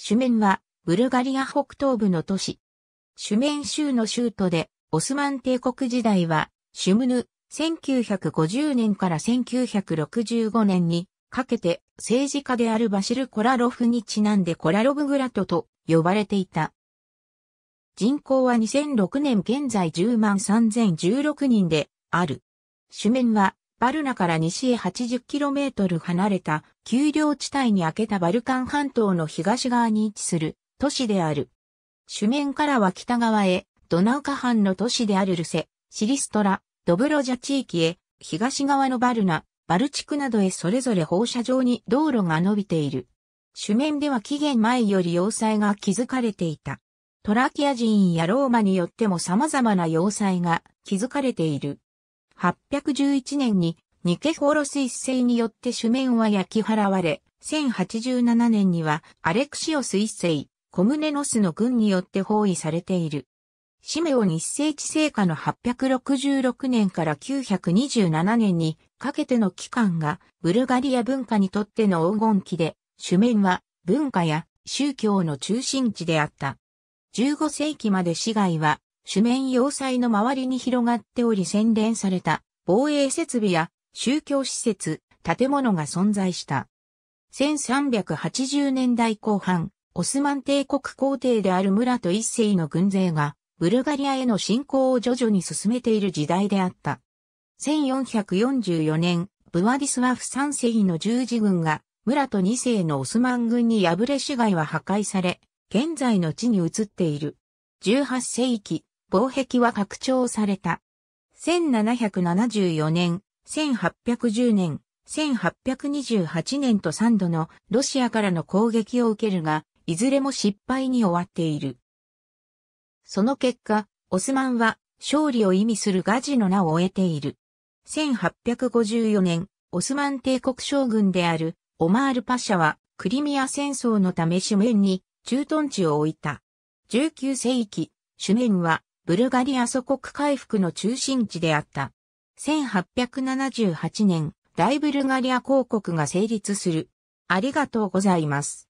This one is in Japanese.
シュメンは、ブルガリア北東部の都市。シュメン州の州都で、オスマン帝国時代は、シュムヌ、1950年から1965年にかけて政治家であるバシル・コラロフにちなんでコラロブグラトと呼ばれていた。人口は2006年現在10万3016人である。主面はバルナから西へ 80km 離れた丘陵地帯に開けたバルカン半島の東側に位置する都市である。主面からは北側へ、ドナウカ藩の都市であるルセ、シリストラ、ドブロジャ地域へ、東側のバルナ、バル地区などへそれぞれ放射状に道路が伸びている。主面では紀元前より要塞が築かれていた。トラキア人やローマによっても様々な要塞が築かれている。1811年にニケホロス一世によって主面は焼き払われ、1087年にはアレクシオス一世、コムネノスの軍によって包囲されている。シメオ日世治世下の866年から927年にかけての期間がブルガリア文化にとっての黄金期で、主面は文化や宗教の中心地であった。15世紀まで市街は主面要塞の周りに広がっており洗練された防衛設備や宗教施設、建物が存在した。1380年代後半、オスマン帝国皇帝である村と一世の軍勢が、ブルガリアへの侵攻を徐々に進めている時代であった。1444年、ブワディスワフ三世の十字軍が、村と二世のオスマン軍に敗れ市街は破壊され、現在の地に移っている。18世紀、防壁は拡張された。1774年、1810年、1828年と3度のロシアからの攻撃を受けるが、いずれも失敗に終わっている。その結果、オスマンは勝利を意味するガジの名を得ている。1854年、オスマン帝国将軍であるオマール・パシャはクリミア戦争のため主面に駐屯地を置いた。19世紀、主面はブルガリア祖国回復の中心地であった。1878年、大ブルガリア公国が成立する。ありがとうございます。